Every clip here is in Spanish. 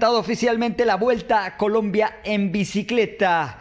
oficialmente la Vuelta a Colombia en bicicleta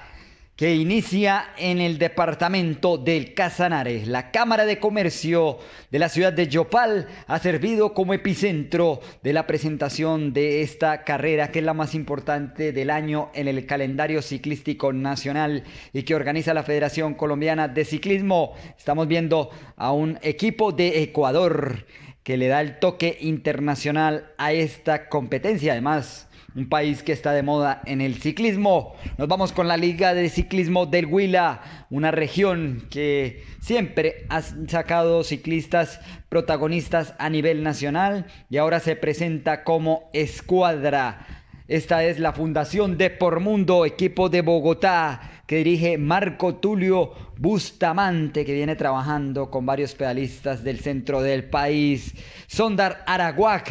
que inicia en el departamento del casanare La Cámara de Comercio de la ciudad de Yopal ha servido como epicentro de la presentación de esta carrera, que es la más importante del año en el calendario ciclístico nacional y que organiza la Federación Colombiana de Ciclismo. Estamos viendo a un equipo de Ecuador que le da el toque internacional a esta competencia. Además, un país que está de moda en el ciclismo. Nos vamos con la Liga de Ciclismo del Huila, una región que siempre ha sacado ciclistas protagonistas a nivel nacional y ahora se presenta como escuadra. Esta es la Fundación de Por Mundo, equipo de Bogotá, que dirige Marco Tulio Bustamante, que viene trabajando con varios pedalistas del centro del país. Sondar Araguac,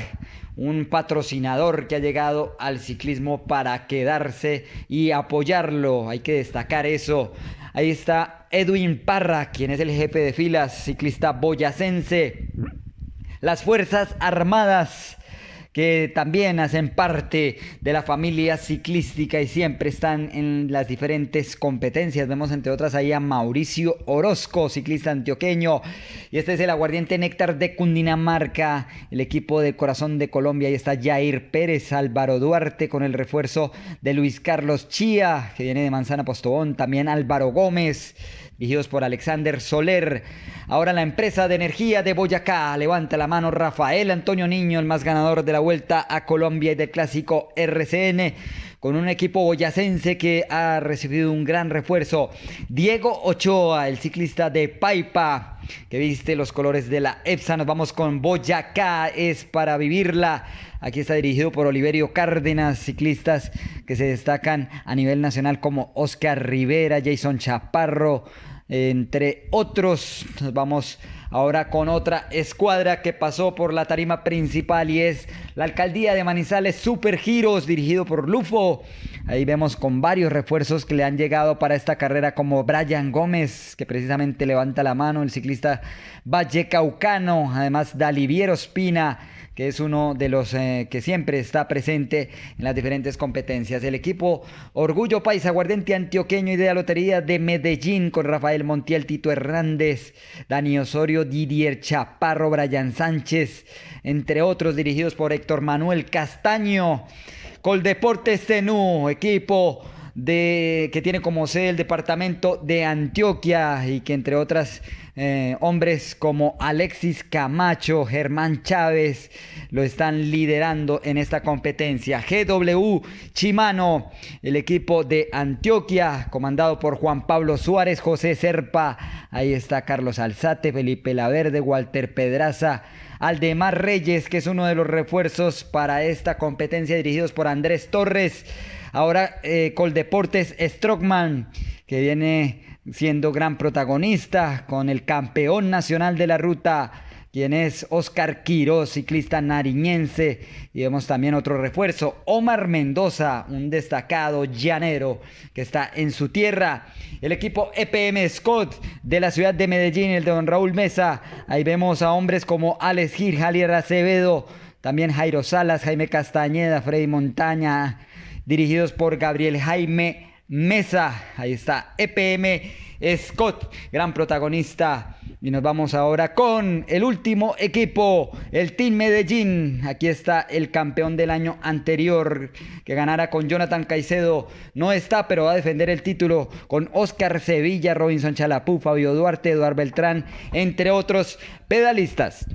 un patrocinador que ha llegado al ciclismo para quedarse y apoyarlo. Hay que destacar eso. Ahí está Edwin Parra, quien es el jefe de filas, ciclista boyacense. Las Fuerzas Armadas que también hacen parte de la familia ciclística y siempre están en las diferentes competencias. Vemos entre otras ahí a Mauricio Orozco, ciclista antioqueño. Y este es el aguardiente néctar de Cundinamarca, el equipo de corazón de Colombia. Y está Jair Pérez, Álvaro Duarte con el refuerzo de Luis Carlos Chía, que viene de Manzana Postobón. También Álvaro Gómez dirigidos por Alexander Soler. Ahora la empresa de energía de Boyacá. Levanta la mano Rafael Antonio Niño, el más ganador de la vuelta a Colombia y del clásico RCN, con un equipo boyacense que ha recibido un gran refuerzo. Diego Ochoa, el ciclista de Paipa que viste los colores de la EPSA. Nos vamos con Boyacá, es para vivirla. Aquí está dirigido por Oliverio Cárdenas, ciclistas que se destacan a nivel nacional como Oscar Rivera, Jason Chaparro, entre otros. vamos ahora con otra escuadra que pasó por la tarima principal y es la alcaldía de Manizales Supergiros dirigido por Lufo. Ahí vemos con varios refuerzos que le han llegado para esta carrera como Brian Gómez que precisamente levanta la mano, el ciclista Vallecaucano, además Daliviero Espina que es uno de los eh, que siempre está presente en las diferentes competencias. El equipo Orgullo Paisa, Aguardiente Antioqueño y de la Lotería de Medellín con Rafael Montiel, Tito Hernández, Dani Osorio, Didier Chaparro, Brian Sánchez, entre otros dirigidos por Héctor Manuel Castaño. Coldeportes Tenú, equipo de, que tiene como sede el departamento de Antioquia y que entre otras eh, hombres como Alexis Camacho, Germán Chávez, lo están liderando en esta competencia. GW Chimano, el equipo de Antioquia, comandado por Juan Pablo Suárez, José Serpa, ahí está Carlos Alzate, Felipe Laverde, Walter Pedraza. Aldemar Reyes, que es uno de los refuerzos para esta competencia dirigidos por Andrés Torres. Ahora eh, Coldeportes Strockman, que viene siendo gran protagonista con el campeón nacional de la ruta quien es Oscar Quiro, ciclista nariñense. Y vemos también otro refuerzo, Omar Mendoza, un destacado llanero que está en su tierra. El equipo EPM Scott de la ciudad de Medellín, el de don Raúl Mesa. Ahí vemos a hombres como Alex Gir, Javier Acevedo, también Jairo Salas, Jaime Castañeda, Freddy Montaña dirigidos por Gabriel Jaime Mesa. Ahí está, EPM Scott, gran protagonista. Y nos vamos ahora con el último equipo, el Team Medellín. Aquí está el campeón del año anterior que ganara con Jonathan Caicedo. No está, pero va a defender el título con Oscar Sevilla, Robinson Chalapú, Fabio Duarte, Eduardo Beltrán, entre otros pedalistas.